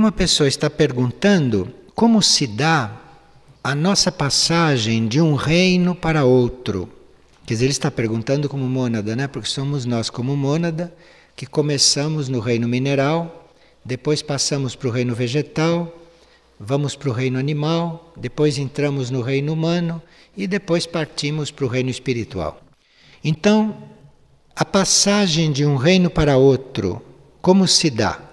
Uma pessoa está perguntando como se dá a nossa passagem de um reino para outro. Quer dizer, ele está perguntando como mônada, né? Porque somos nós, como mônada, que começamos no reino mineral, depois passamos para o reino vegetal, vamos para o reino animal, depois entramos no reino humano e depois partimos para o reino espiritual. Então, a passagem de um reino para outro, como se dá?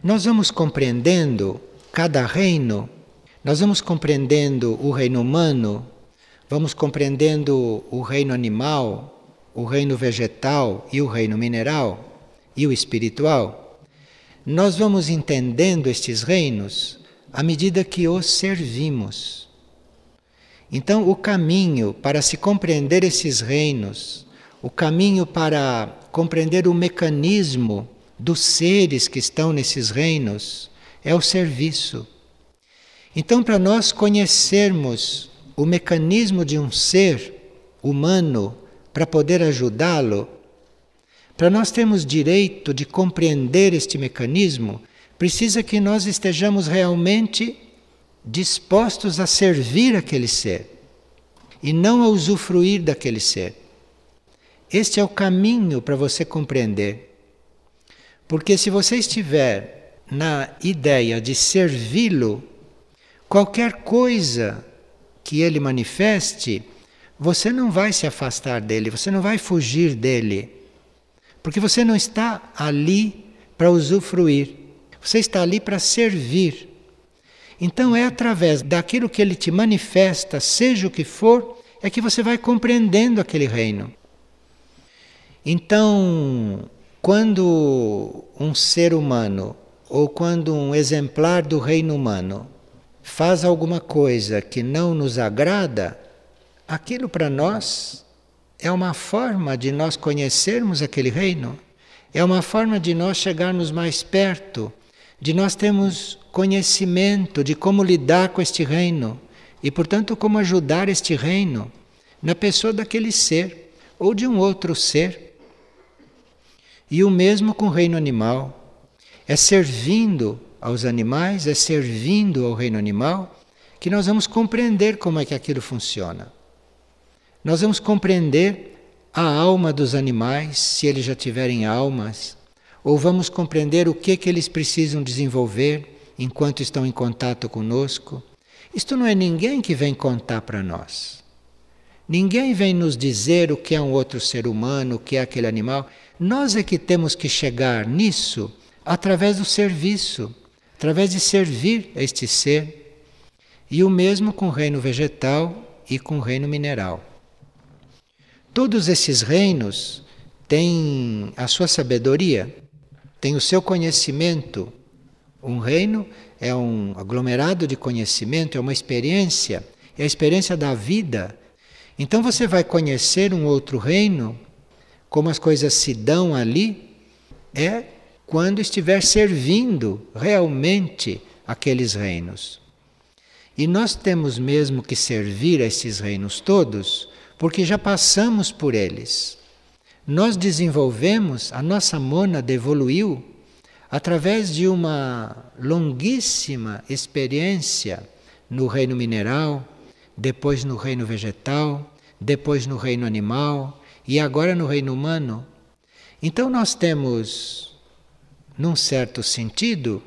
Nós vamos compreendendo cada reino, nós vamos compreendendo o reino humano, vamos compreendendo o reino animal, o reino vegetal e o reino mineral e o espiritual. Nós vamos entendendo estes reinos à medida que os servimos. Então, o caminho para se compreender esses reinos, o caminho para compreender o mecanismo dos seres que estão nesses reinos é o serviço. Então, para nós conhecermos o mecanismo de um ser humano para poder ajudá-lo, para nós termos direito de compreender este mecanismo, precisa que nós estejamos realmente dispostos a servir aquele ser e não a usufruir daquele ser. Este é o caminho para você compreender. Porque se você estiver na ideia de servi-lo, qualquer coisa que ele manifeste, você não vai se afastar dele, você não vai fugir dele. Porque você não está ali para usufruir, você está ali para servir. Então é através daquilo que ele te manifesta, seja o que for, é que você vai compreendendo aquele reino. Então, quando um ser humano ou quando um exemplar do reino humano faz alguma coisa que não nos agrada, aquilo para nós é uma forma de nós conhecermos aquele reino, é uma forma de nós chegarmos mais perto, de nós termos conhecimento de como lidar com este reino e, portanto, como ajudar este reino na pessoa daquele ser ou de um outro ser e o mesmo com o reino animal. É servindo aos animais, é servindo ao reino animal, que nós vamos compreender como é que aquilo funciona. Nós vamos compreender a alma dos animais, se eles já tiverem almas, ou vamos compreender o que, que eles precisam desenvolver enquanto estão em contato conosco. Isto não é ninguém que vem contar para nós. Ninguém vem nos dizer o que é um outro ser humano, o que é aquele animal. Nós é que temos que chegar nisso através do serviço, através de servir a este ser. E o mesmo com o reino vegetal e com o reino mineral. Todos esses reinos têm a sua sabedoria, têm o seu conhecimento. Um reino é um aglomerado de conhecimento, é uma experiência, é a experiência da vida. Então você vai conhecer um outro reino como as coisas se dão ali, é quando estiver servindo realmente aqueles reinos. E nós temos mesmo que servir a esses reinos todos, porque já passamos por eles. Nós desenvolvemos, a nossa mônada evoluiu através de uma longuíssima experiência no reino mineral, depois no reino vegetal, depois no reino animal, e agora no reino humano. Então nós temos, num certo sentido,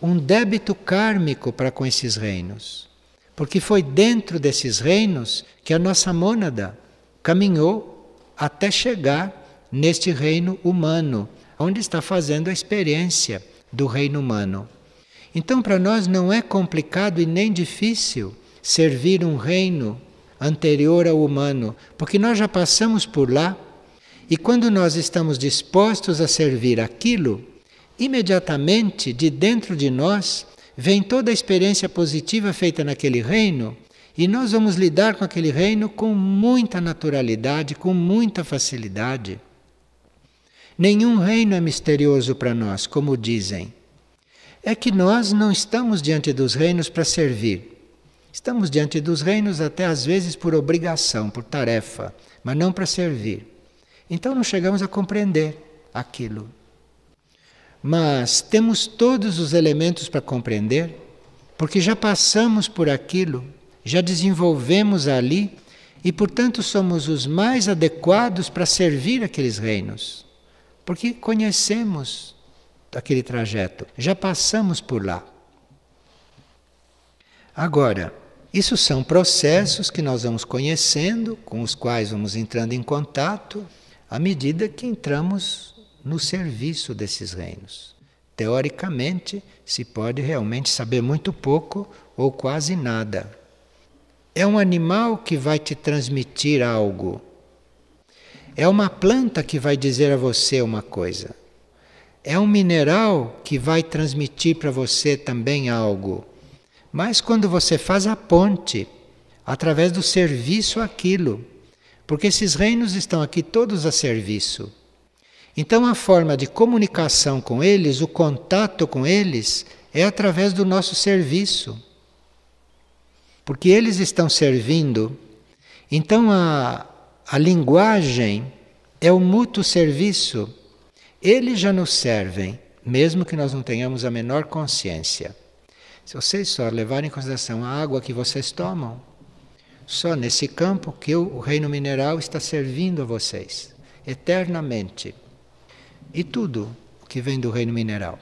um débito kármico para com esses reinos. Porque foi dentro desses reinos que a nossa mônada caminhou até chegar neste reino humano, onde está fazendo a experiência do reino humano. Então, para nós não é complicado e nem difícil servir um reino anterior ao humano, porque nós já passamos por lá. E quando nós estamos dispostos a servir aquilo, imediatamente de dentro de nós vem toda a experiência positiva feita naquele reino e nós vamos lidar com aquele reino com muita naturalidade, com muita facilidade. Nenhum reino é misterioso para nós, como dizem. É que nós não estamos diante dos reinos para servir. Estamos diante dos reinos até às vezes por obrigação, por tarefa, mas não para servir. Então não chegamos a compreender aquilo. Mas temos todos os elementos para compreender, porque já passamos por aquilo, já desenvolvemos ali e, portanto, somos os mais adequados para servir aqueles reinos, porque conhecemos aquele trajeto, já passamos por lá. Agora, isso são processos que nós vamos conhecendo, com os quais vamos entrando em contato, à medida que entramos no serviço desses reinos. Teoricamente, se pode realmente saber muito pouco ou quase nada. É um animal que vai te transmitir algo. É uma planta que vai dizer a você uma coisa. É um mineral que vai transmitir para você também algo. Mas quando você faz a ponte através do serviço àquilo, porque esses reinos estão aqui todos a serviço. Então a forma de comunicação com eles, o contato com eles, é através do nosso serviço. Porque eles estão servindo. Então a, a linguagem é o mútuo serviço. Eles já nos servem, mesmo que nós não tenhamos a menor consciência. Se vocês só levarem em consideração a água que vocês tomam, só nesse campo que o reino mineral está servindo a vocês, eternamente. E tudo que vem do reino mineral.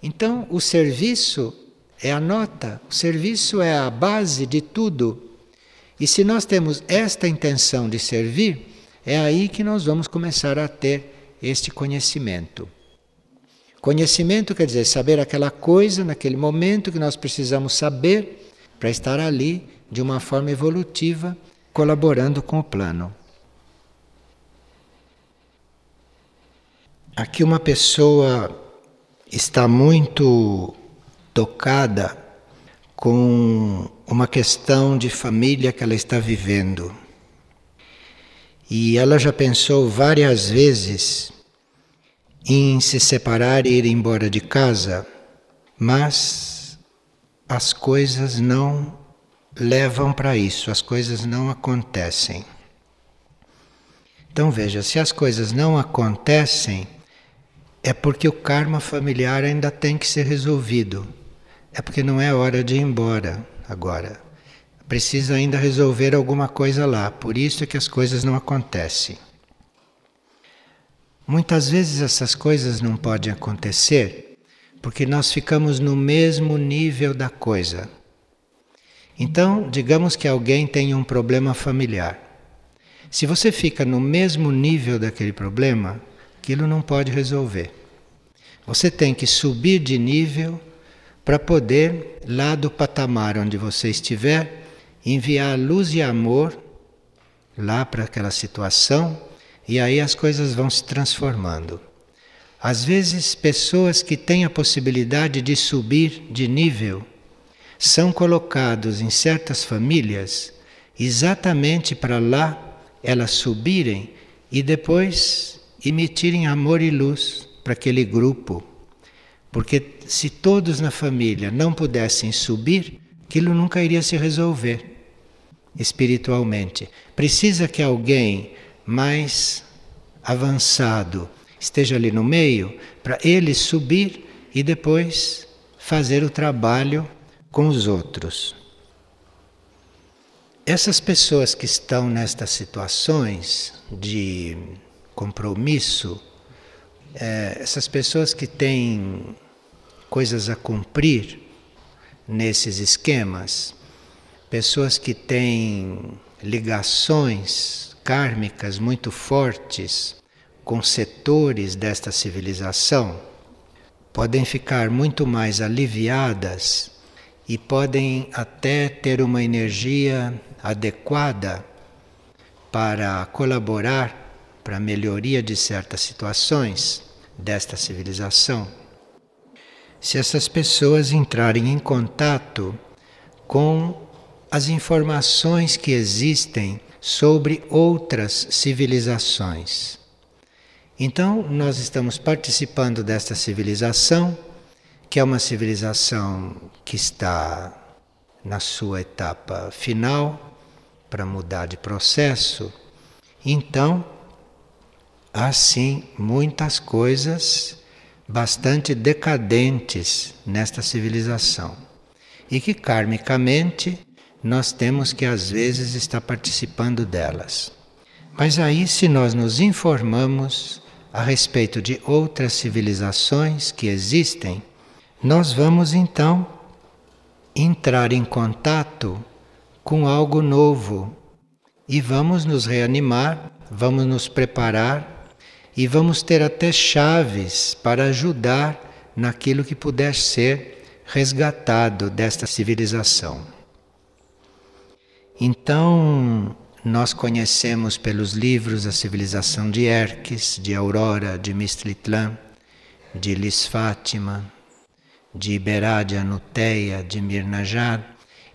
Então, o serviço é a nota, o serviço é a base de tudo. E se nós temos esta intenção de servir, é aí que nós vamos começar a ter este conhecimento. Conhecimento quer dizer saber aquela coisa naquele momento que nós precisamos saber para estar ali de uma forma evolutiva, colaborando com o plano. Aqui uma pessoa está muito tocada com uma questão de família que ela está vivendo. E ela já pensou várias vezes em se separar e ir embora de casa, mas as coisas não levam para isso, as coisas não acontecem. Então veja, se as coisas não acontecem, é porque o karma familiar ainda tem que ser resolvido. É porque não é hora de ir embora agora. Precisa ainda resolver alguma coisa lá, por isso é que as coisas não acontecem. Muitas vezes essas coisas não podem acontecer porque nós ficamos no mesmo nível da coisa. Então, digamos que alguém tem um problema familiar. Se você fica no mesmo nível daquele problema, aquilo não pode resolver. Você tem que subir de nível para poder, lá do patamar onde você estiver, enviar luz e amor lá para aquela situação e aí as coisas vão se transformando. Às vezes, pessoas que têm a possibilidade de subir de nível são colocados em certas famílias exatamente para lá elas subirem e depois emitirem amor e luz para aquele grupo. Porque se todos na família não pudessem subir, aquilo nunca iria se resolver espiritualmente. Precisa que alguém mais avançado esteja ali no meio, para ele subir e depois fazer o trabalho com os outros. Essas pessoas que estão nestas situações de compromisso, é, essas pessoas que têm coisas a cumprir nesses esquemas, pessoas que têm ligações kármicas muito fortes com setores desta civilização podem ficar muito mais aliviadas e podem até ter uma energia adequada para colaborar para a melhoria de certas situações desta civilização. Se essas pessoas entrarem em contato com as informações que existem sobre outras civilizações. Então, nós estamos participando desta civilização, que é uma civilização que está na sua etapa final para mudar de processo. Então, há sim muitas coisas bastante decadentes nesta civilização e que karmicamente nós temos que às vezes estar participando delas. Mas aí, se nós nos informamos a respeito de outras civilizações que existem, nós vamos então entrar em contato com algo novo e vamos nos reanimar, vamos nos preparar e vamos ter até chaves para ajudar naquilo que puder ser resgatado desta civilização. Então, nós conhecemos pelos livros a civilização de Erques, de Aurora, de Mistlitlã, de Lis Fátima, de Iberá, de Anuteia, de Mirnajad.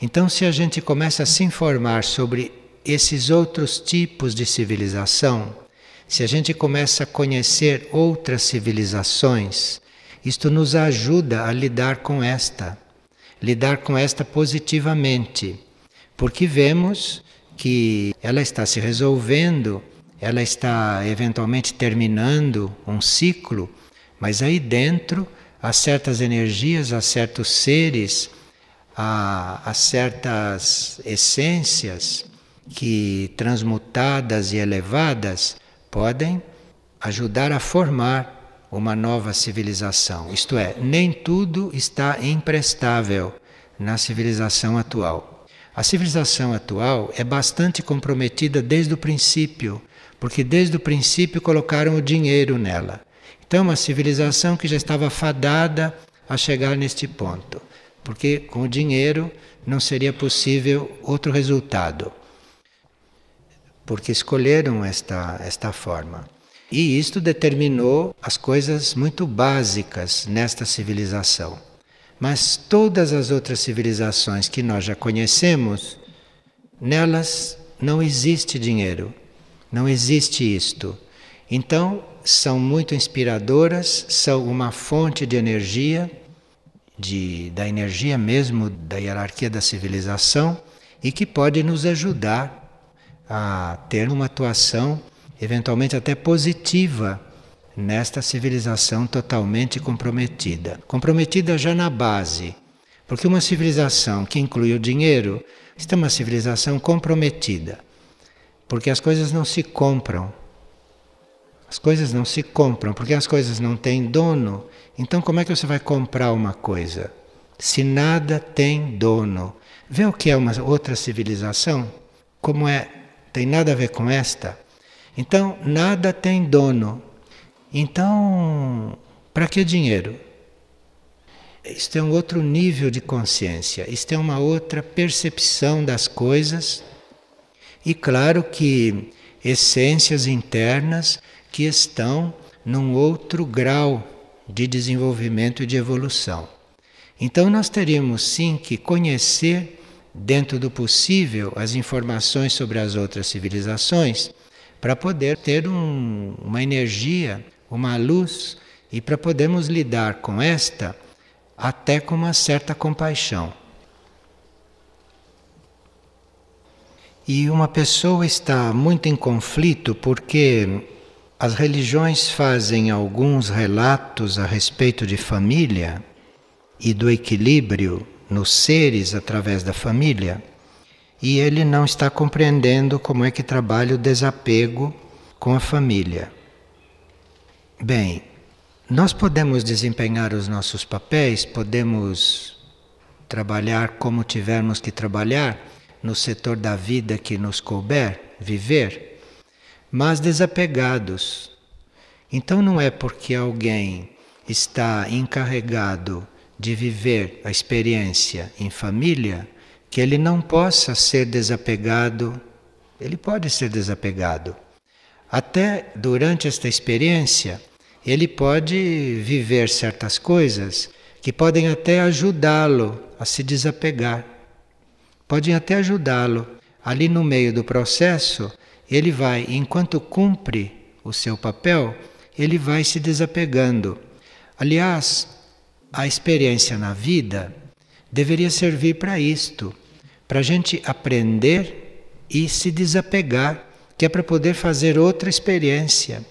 Então, se a gente começa a se informar sobre esses outros tipos de civilização, se a gente começa a conhecer outras civilizações, isto nos ajuda a lidar com esta, lidar com esta positivamente porque vemos que ela está se resolvendo, ela está eventualmente terminando um ciclo, mas aí dentro há certas energias, há certos seres, há, há certas essências que, transmutadas e elevadas, podem ajudar a formar uma nova civilização. Isto é, nem tudo está imprestável na civilização atual. A civilização atual é bastante comprometida desde o princípio, porque desde o princípio colocaram o dinheiro nela. Então, uma civilização que já estava fadada a chegar neste ponto, porque com o dinheiro não seria possível outro resultado, porque escolheram esta, esta forma. E isto determinou as coisas muito básicas nesta civilização. Mas todas as outras civilizações que nós já conhecemos, nelas não existe dinheiro, não existe isto. Então, são muito inspiradoras, são uma fonte de energia, de, da energia mesmo da hierarquia da civilização, e que pode nos ajudar a ter uma atuação eventualmente até positiva nesta civilização totalmente comprometida. Comprometida já na base, porque uma civilização que inclui o dinheiro está é uma civilização comprometida, porque as coisas não se compram. As coisas não se compram, porque as coisas não têm dono. Então, como é que você vai comprar uma coisa? Se nada tem dono. Vê o que é uma outra civilização? Como é? Tem nada a ver com esta? Então, nada tem dono. Então, para que dinheiro? Isto é um outro nível de consciência, isto é uma outra percepção das coisas. E claro que essências internas que estão num outro grau de desenvolvimento e de evolução. Então nós teríamos sim que conhecer dentro do possível as informações sobre as outras civilizações para poder ter um, uma energia uma luz, e para podermos lidar com esta, até com uma certa compaixão. E uma pessoa está muito em conflito porque as religiões fazem alguns relatos a respeito de família e do equilíbrio nos seres através da família, e ele não está compreendendo como é que trabalha o desapego com a família. Bem, nós podemos desempenhar os nossos papéis, podemos trabalhar como tivermos que trabalhar no setor da vida que nos couber viver, mas desapegados. Então não é porque alguém está encarregado de viver a experiência em família que ele não possa ser desapegado. Ele pode ser desapegado. Até durante esta experiência, ele pode viver certas coisas que podem até ajudá-lo a se desapegar. Podem até ajudá-lo. Ali no meio do processo, ele vai, enquanto cumpre o seu papel, ele vai se desapegando. Aliás, a experiência na vida deveria servir para isto, para a gente aprender e se desapegar, que é para poder fazer outra experiência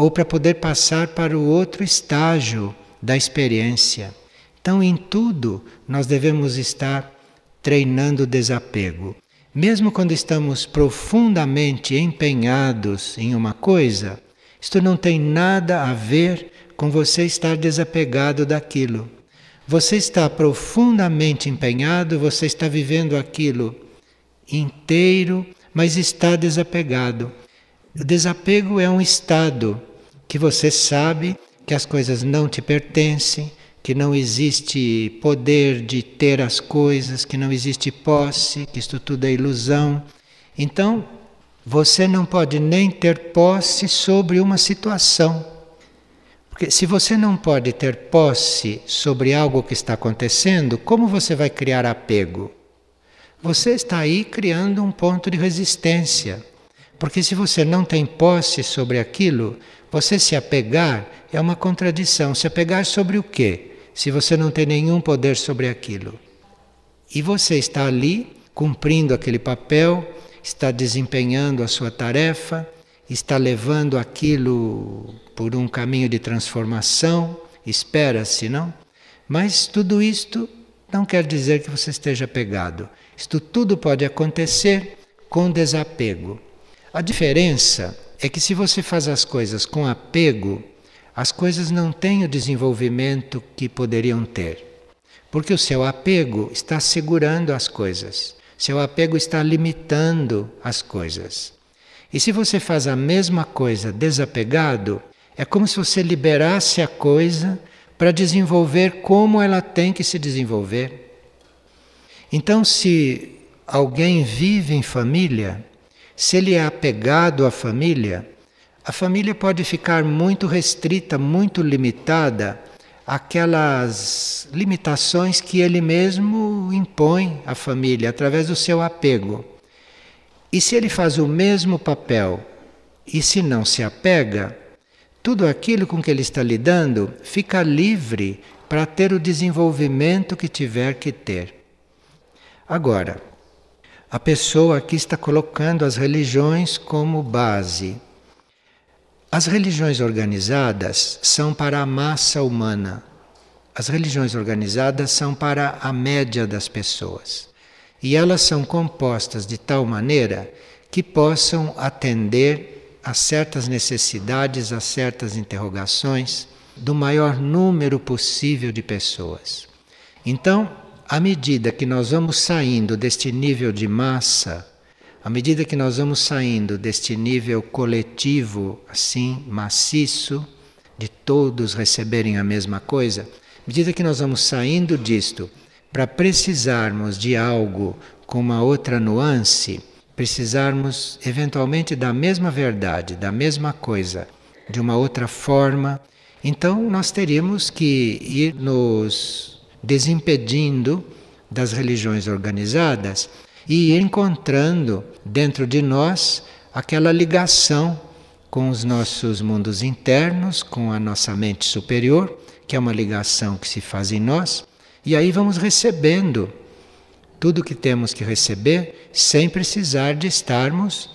ou para poder passar para o outro estágio da experiência. Então, em tudo, nós devemos estar treinando o desapego. Mesmo quando estamos profundamente empenhados em uma coisa, isto não tem nada a ver com você estar desapegado daquilo. Você está profundamente empenhado, você está vivendo aquilo inteiro, mas está desapegado. O desapego é um estado que você sabe que as coisas não te pertencem, que não existe poder de ter as coisas, que não existe posse, que isto tudo é ilusão. Então, você não pode nem ter posse sobre uma situação. Porque se você não pode ter posse sobre algo que está acontecendo, como você vai criar apego? Você está aí criando um ponto de resistência. Porque se você não tem posse sobre aquilo, você se apegar é uma contradição. Se apegar sobre o quê? Se você não tem nenhum poder sobre aquilo. E você está ali cumprindo aquele papel, está desempenhando a sua tarefa, está levando aquilo por um caminho de transformação, espera-se, não? Mas tudo isto não quer dizer que você esteja pegado. Isto tudo pode acontecer com desapego. A diferença é que se você faz as coisas com apego, as coisas não têm o desenvolvimento que poderiam ter. Porque o seu apego está segurando as coisas, seu apego está limitando as coisas. E se você faz a mesma coisa desapegado, é como se você liberasse a coisa para desenvolver como ela tem que se desenvolver. Então, se alguém vive em família, se ele é apegado à família, a família pode ficar muito restrita, muito limitada àquelas limitações que ele mesmo impõe à família através do seu apego. E se ele faz o mesmo papel e se não se apega, tudo aquilo com que ele está lidando fica livre para ter o desenvolvimento que tiver que ter. Agora, a pessoa aqui está colocando as religiões como base. As religiões organizadas são para a massa humana. As religiões organizadas são para a média das pessoas. E elas são compostas de tal maneira que possam atender a certas necessidades, a certas interrogações do maior número possível de pessoas. Então, à medida que nós vamos saindo deste nível de massa, à medida que nós vamos saindo deste nível coletivo, assim, maciço, de todos receberem a mesma coisa, à medida que nós vamos saindo disto, para precisarmos de algo com uma outra nuance, precisarmos eventualmente da mesma verdade, da mesma coisa, de uma outra forma, então nós teríamos que ir nos desimpedindo das religiões organizadas e encontrando dentro de nós aquela ligação com os nossos mundos internos, com a nossa mente superior, que é uma ligação que se faz em nós, e aí vamos recebendo tudo que temos que receber sem precisar de estarmos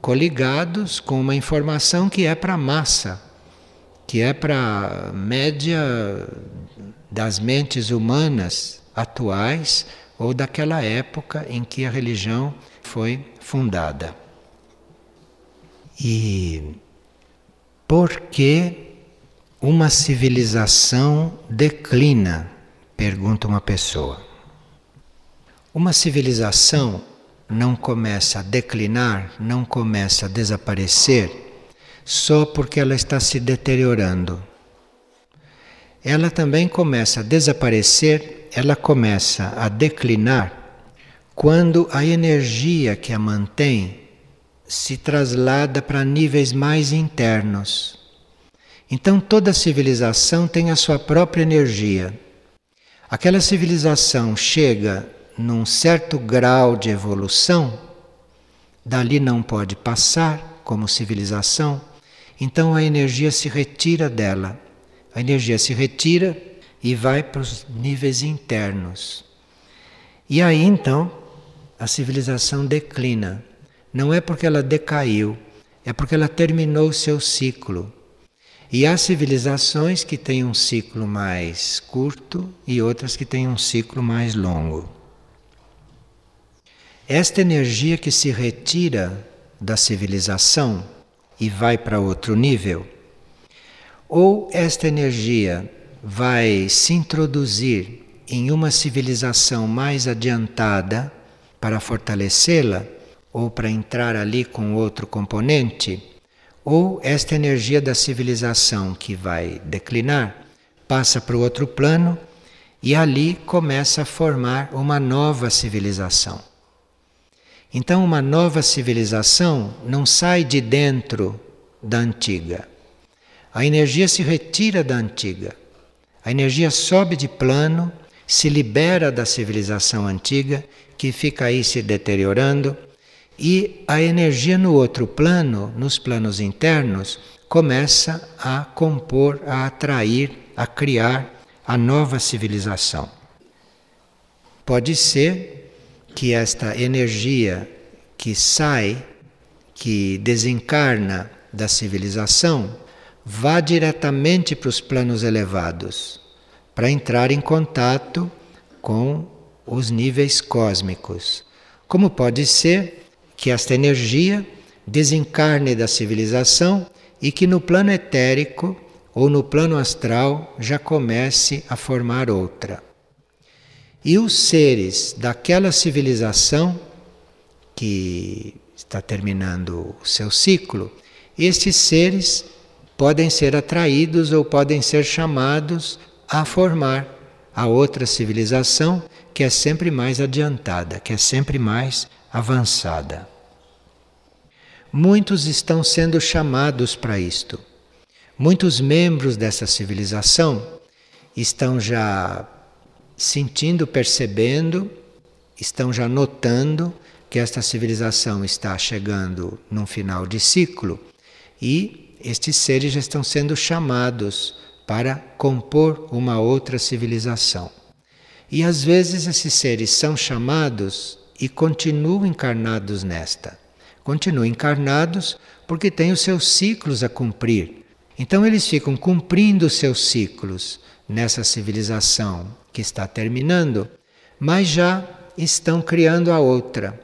coligados com uma informação que é para a massa, que é para a média das mentes humanas atuais ou daquela época em que a religião foi fundada. E por que uma civilização declina? Pergunta uma pessoa. Uma civilização não começa a declinar, não começa a desaparecer só porque ela está se deteriorando ela também começa a desaparecer, ela começa a declinar quando a energia que a mantém se traslada para níveis mais internos. Então toda civilização tem a sua própria energia. Aquela civilização chega num certo grau de evolução, dali não pode passar como civilização, então a energia se retira dela a energia se retira e vai para os níveis internos. E aí então a civilização declina. Não é porque ela decaiu, é porque ela terminou o seu ciclo. E há civilizações que têm um ciclo mais curto e outras que têm um ciclo mais longo. Esta energia que se retira da civilização e vai para outro nível ou esta energia vai se introduzir em uma civilização mais adiantada para fortalecê-la, ou para entrar ali com outro componente, ou esta energia da civilização que vai declinar passa para o outro plano e ali começa a formar uma nova civilização. Então, uma nova civilização não sai de dentro da antiga a energia se retira da antiga. A energia sobe de plano, se libera da civilização antiga, que fica aí se deteriorando, e a energia no outro plano, nos planos internos, começa a compor, a atrair, a criar a nova civilização. Pode ser que esta energia que sai, que desencarna da civilização, vá diretamente para os planos elevados, para entrar em contato com os níveis cósmicos. Como pode ser que esta energia desencarne da civilização e que no plano etérico ou no plano astral já comece a formar outra? E os seres daquela civilização que está terminando o seu ciclo, estes seres podem ser atraídos ou podem ser chamados a formar a outra civilização que é sempre mais adiantada, que é sempre mais avançada. Muitos estão sendo chamados para isto. Muitos membros dessa civilização estão já sentindo, percebendo, estão já notando que esta civilização está chegando num final de ciclo e estes seres já estão sendo chamados para compor uma outra civilização. E às vezes esses seres são chamados e continuam encarnados nesta. Continuam encarnados porque têm os seus ciclos a cumprir. Então eles ficam cumprindo os seus ciclos nessa civilização que está terminando, mas já estão criando a outra,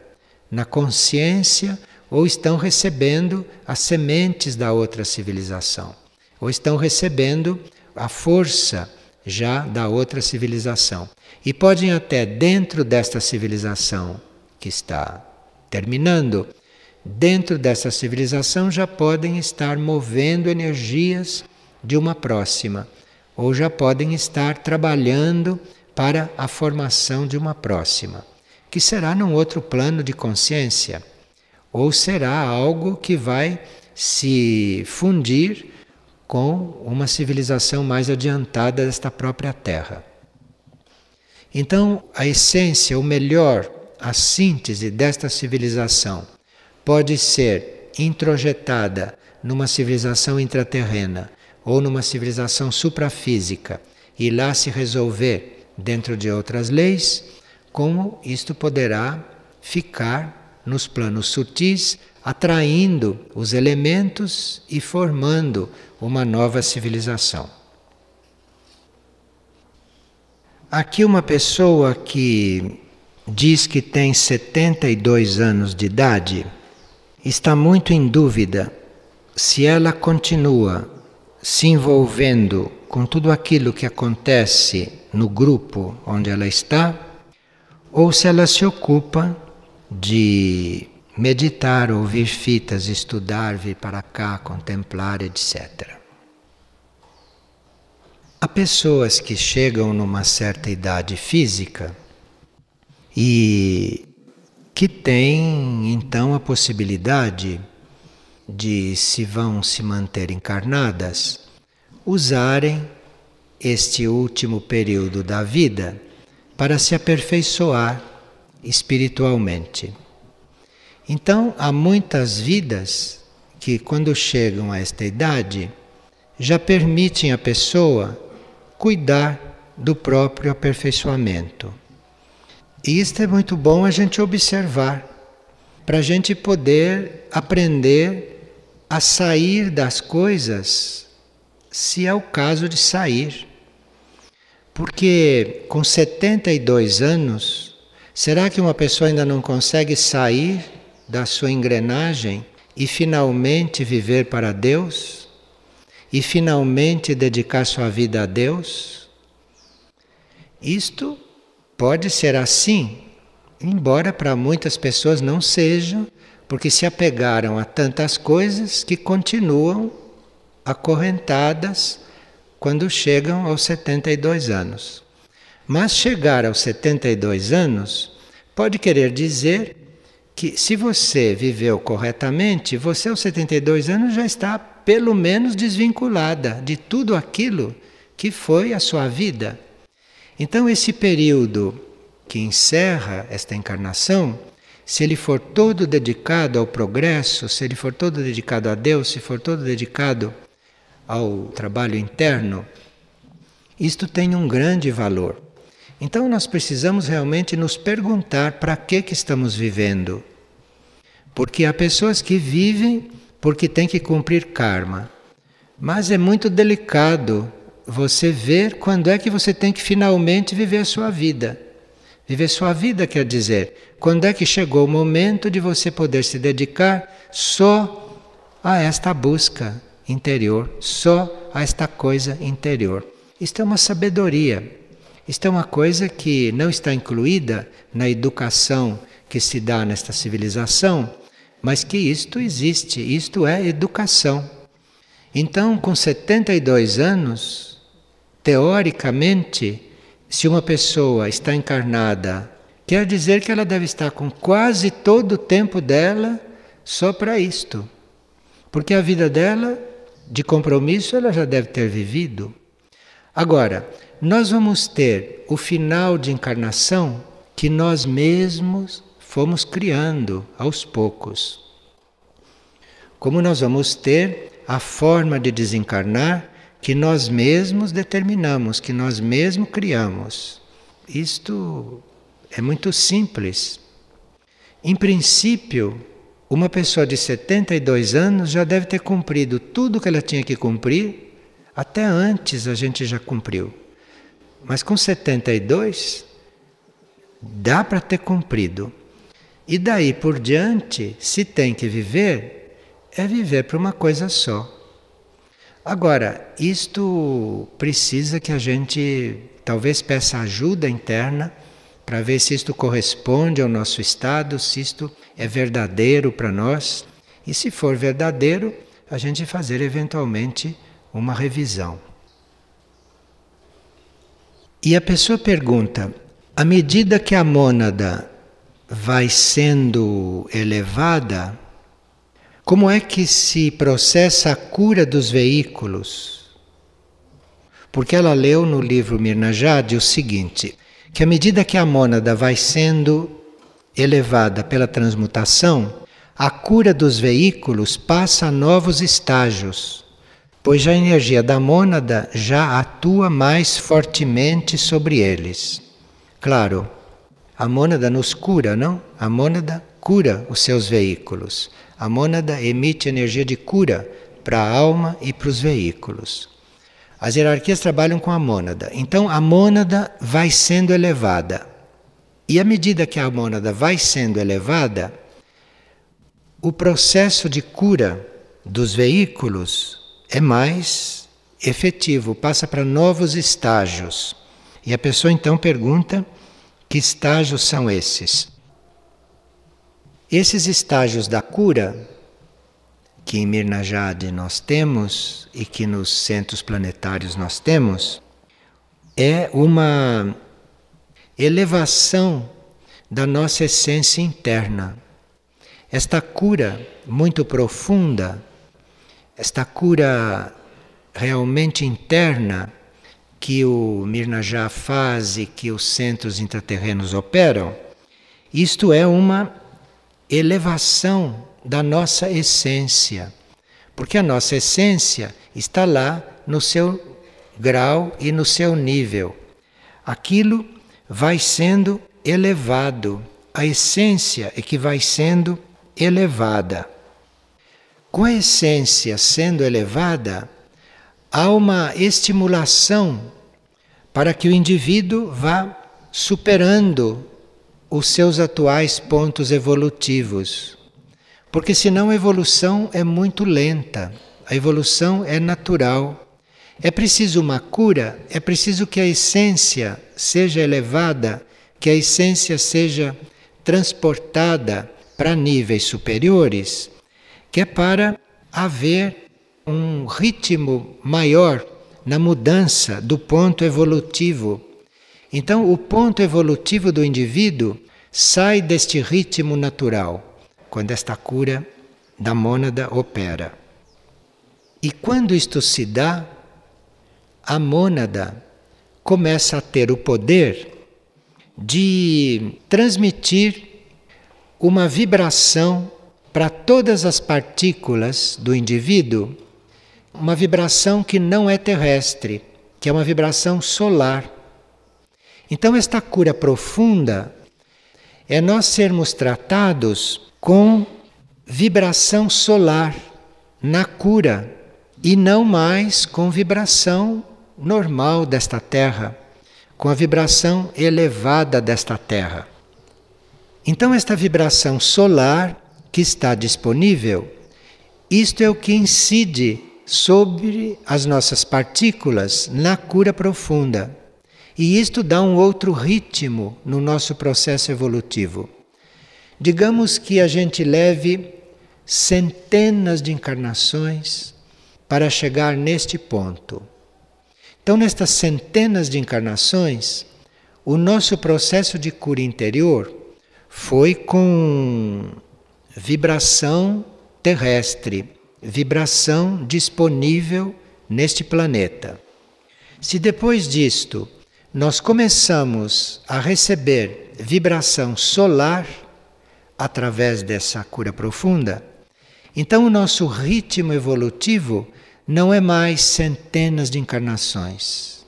na consciência ou estão recebendo as sementes da outra civilização, ou estão recebendo a força já da outra civilização. E podem até, dentro desta civilização que está terminando, dentro dessa civilização já podem estar movendo energias de uma próxima, ou já podem estar trabalhando para a formação de uma próxima, que será num outro plano de consciência ou será algo que vai se fundir com uma civilização mais adiantada desta própria Terra. Então, a essência, o melhor, a síntese desta civilização pode ser introjetada numa civilização intraterrena ou numa civilização suprafísica e lá se resolver dentro de outras leis, como isto poderá ficar nos planos sutis, atraindo os elementos e formando uma nova civilização. Aqui, uma pessoa que diz que tem 72 anos de idade está muito em dúvida se ela continua se envolvendo com tudo aquilo que acontece no grupo onde ela está, ou se ela se ocupa de meditar, ouvir fitas, estudar, vir para cá, contemplar, etc. Há pessoas que chegam numa certa idade física e que têm então a possibilidade de, se vão se manter encarnadas, usarem este último período da vida para se aperfeiçoar espiritualmente. Então, há muitas vidas que, quando chegam a esta idade, já permitem à pessoa cuidar do próprio aperfeiçoamento. E isto é muito bom a gente observar, para a gente poder aprender a sair das coisas, se é o caso de sair. Porque com 72 anos, Será que uma pessoa ainda não consegue sair da sua engrenagem e finalmente viver para Deus? E finalmente dedicar sua vida a Deus? Isto pode ser assim, embora para muitas pessoas não seja, porque se apegaram a tantas coisas que continuam acorrentadas quando chegam aos 72 anos. Mas chegar aos 72 anos pode querer dizer que se você viveu corretamente, você aos 72 anos já está pelo menos desvinculada de tudo aquilo que foi a sua vida. Então esse período que encerra esta encarnação, se ele for todo dedicado ao progresso, se ele for todo dedicado a Deus, se for todo dedicado ao trabalho interno, isto tem um grande valor. Então nós precisamos realmente nos perguntar para que que estamos vivendo. Porque há pessoas que vivem porque têm que cumprir karma. Mas é muito delicado você ver quando é que você tem que finalmente viver a sua vida. Viver sua vida quer dizer, quando é que chegou o momento de você poder se dedicar só a esta busca interior, só a esta coisa interior. Isto é uma sabedoria. Isto é uma coisa que não está incluída na educação que se dá nesta civilização, mas que isto existe, isto é educação. Então, com 72 anos, teoricamente, se uma pessoa está encarnada, quer dizer que ela deve estar com quase todo o tempo dela só para isto. Porque a vida dela, de compromisso, ela já deve ter vivido. Agora, nós vamos ter o final de encarnação que nós mesmos fomos criando aos poucos. Como nós vamos ter a forma de desencarnar que nós mesmos determinamos, que nós mesmos criamos. Isto é muito simples. Em princípio, uma pessoa de 72 anos já deve ter cumprido tudo o que ela tinha que cumprir, até antes a gente já cumpriu. Mas com 72, dá para ter cumprido. E daí por diante, se tem que viver, é viver para uma coisa só. Agora, isto precisa que a gente talvez peça ajuda interna para ver se isto corresponde ao nosso estado, se isto é verdadeiro para nós. E se for verdadeiro, a gente fazer eventualmente uma revisão. E a pessoa pergunta: à medida que a mônada vai sendo elevada, como é que se processa a cura dos veículos? Porque ela leu no livro Mirna Jade o seguinte: que à medida que a mônada vai sendo elevada pela transmutação, a cura dos veículos passa a novos estágios pois a energia da mônada já atua mais fortemente sobre eles. Claro, a mônada nos cura, não? A mônada cura os seus veículos. A mônada emite energia de cura para a alma e para os veículos. As hierarquias trabalham com a mônada. Então a mônada vai sendo elevada. E à medida que a mônada vai sendo elevada, o processo de cura dos veículos é mais efetivo, passa para novos estágios. E a pessoa então pergunta: que estágios são esses? Esses estágios da cura que em Mirna Jade nós temos e que nos centros planetários nós temos é uma elevação da nossa essência interna. Esta cura muito profunda esta cura realmente interna que o Mirnajá faz e que os centros intraterrenos operam, isto é uma elevação da nossa essência. Porque a nossa essência está lá no seu grau e no seu nível. Aquilo vai sendo elevado, a essência é que vai sendo elevada. Com a essência sendo elevada, há uma estimulação para que o indivíduo vá superando os seus atuais pontos evolutivos. Porque senão a evolução é muito lenta, a evolução é natural. É preciso uma cura, é preciso que a essência seja elevada, que a essência seja transportada para níveis superiores que é para haver um ritmo maior na mudança do ponto evolutivo. Então, o ponto evolutivo do indivíduo sai deste ritmo natural, quando esta cura da mônada opera. E quando isto se dá, a mônada começa a ter o poder de transmitir uma vibração para todas as partículas do indivíduo uma vibração que não é terrestre, que é uma vibração solar. Então, esta cura profunda é nós sermos tratados com vibração solar na cura e não mais com vibração normal desta terra, com a vibração elevada desta terra. Então, esta vibração solar que está disponível, isto é o que incide sobre as nossas partículas na cura profunda. E isto dá um outro ritmo no nosso processo evolutivo. Digamos que a gente leve centenas de encarnações para chegar neste ponto. Então, nestas centenas de encarnações, o nosso processo de cura interior foi com vibração terrestre, vibração disponível neste planeta. Se depois disto nós começamos a receber vibração solar através dessa cura profunda, então o nosso ritmo evolutivo não é mais centenas de encarnações.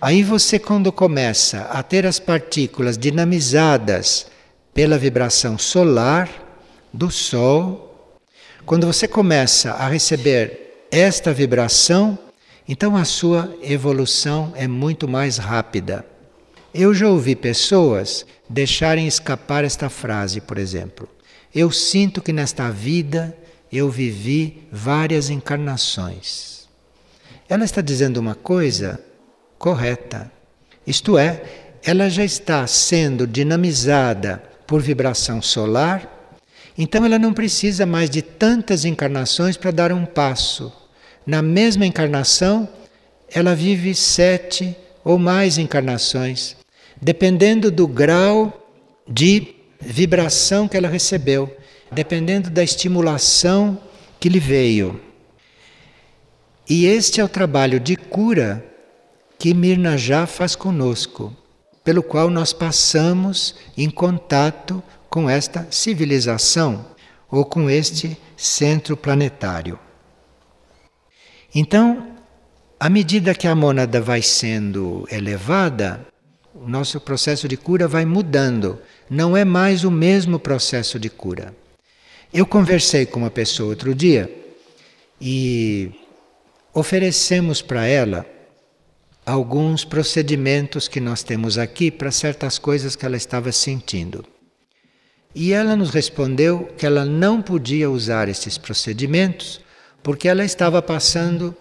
Aí você, quando começa a ter as partículas dinamizadas pela vibração solar, do Sol, quando você começa a receber esta vibração, então a sua evolução é muito mais rápida. Eu já ouvi pessoas deixarem escapar esta frase, por exemplo. Eu sinto que nesta vida eu vivi várias encarnações. Ela está dizendo uma coisa correta. Isto é, ela já está sendo dinamizada por vibração solar então ela não precisa mais de tantas encarnações para dar um passo. Na mesma encarnação, ela vive sete ou mais encarnações, dependendo do grau de vibração que ela recebeu, dependendo da estimulação que lhe veio. E este é o trabalho de cura que Mirna já faz conosco, pelo qual nós passamos em contato com esta civilização ou com este centro planetário. Então, à medida que a mônada vai sendo elevada, o nosso processo de cura vai mudando, não é mais o mesmo processo de cura. Eu conversei com uma pessoa outro dia e oferecemos para ela alguns procedimentos que nós temos aqui para certas coisas que ela estava sentindo. E ela nos respondeu que ela não podia usar esses procedimentos porque ela estava passando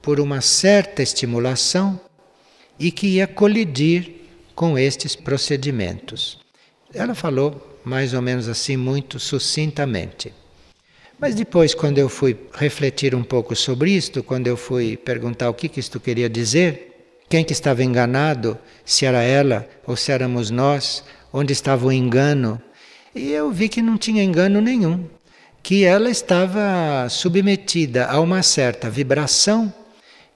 por uma certa estimulação e que ia colidir com estes procedimentos. Ela falou mais ou menos assim, muito sucintamente. Mas depois, quando eu fui refletir um pouco sobre isto, quando eu fui perguntar o que, que isto queria dizer, quem que estava enganado, se era ela ou se éramos nós, onde estava o engano, e eu vi que não tinha engano nenhum, que ela estava submetida a uma certa vibração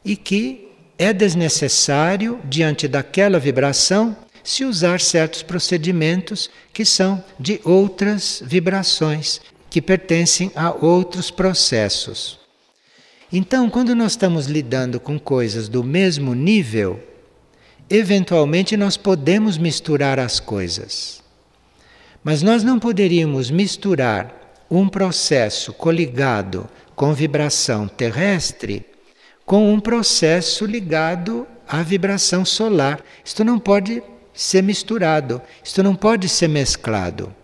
e que é desnecessário, diante daquela vibração, se usar certos procedimentos que são de outras vibrações, que pertencem a outros processos. Então, quando nós estamos lidando com coisas do mesmo nível, eventualmente nós podemos misturar as coisas. Mas nós não poderíamos misturar um processo coligado com vibração terrestre com um processo ligado à vibração solar. Isto não pode ser misturado, isto não pode ser mesclado.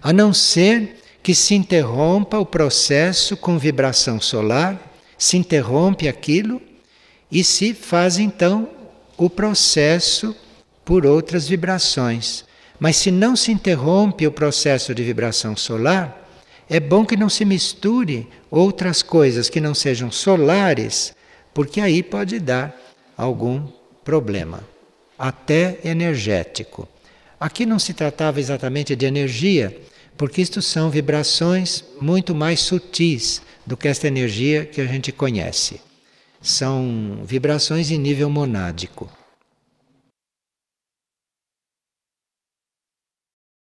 A não ser que se interrompa o processo com vibração solar, se interrompe aquilo e se faz então o processo por outras vibrações. Mas se não se interrompe o processo de vibração solar, é bom que não se misture outras coisas que não sejam solares, porque aí pode dar algum problema, até energético. Aqui não se tratava exatamente de energia, porque isto são vibrações muito mais sutis do que esta energia que a gente conhece. São vibrações em nível monádico.